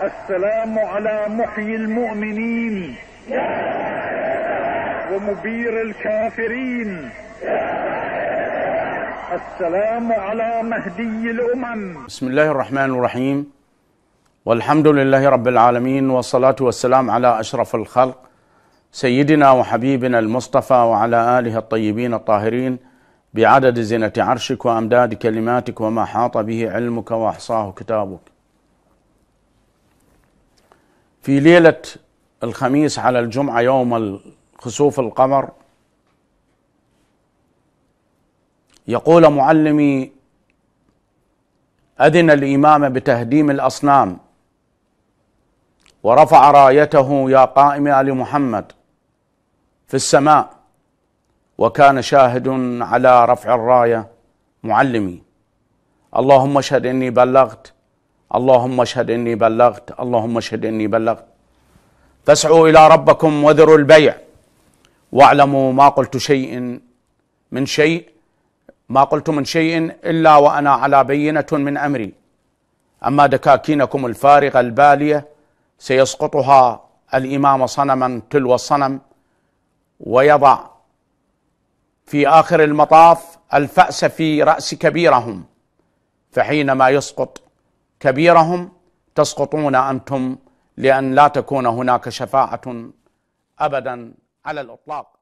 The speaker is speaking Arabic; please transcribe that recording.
السلام على محيي المؤمنين ومبير الكافرين السلام على مهدي الامم بسم الله الرحمن الرحيم والحمد لله رب العالمين والصلاه والسلام على اشرف الخلق سيدنا وحبيبنا المصطفى وعلى اله الطيبين الطاهرين بعدد زينه عرشك وامداد كلماتك وما حاط به علمك واحصاه كتابك في ليله الخميس على الجمعه يوم خسوف القمر يقول معلمي اذن الامام بتهديم الاصنام ورفع رايته يا قائم ال محمد في السماء وكان شاهد على رفع الرايه معلمي اللهم اشهد اني بلغت اللهم اشهد اني بلغت اللهم اشهد اني بلغت فاسعوا الى ربكم وذروا البيع واعلموا ما قلت شيء من شيء ما قلت من شيء الا وانا على بينه من امري اما دكاكينكم الفارغه الباليه سيسقطها الامام صنما تلو الصنم ويضع في اخر المطاف الفاس في راس كبيرهم فحينما يسقط كبيرهم تسقطون انتم لان لا تكون هناك شفاعه ابدا على الاطلاق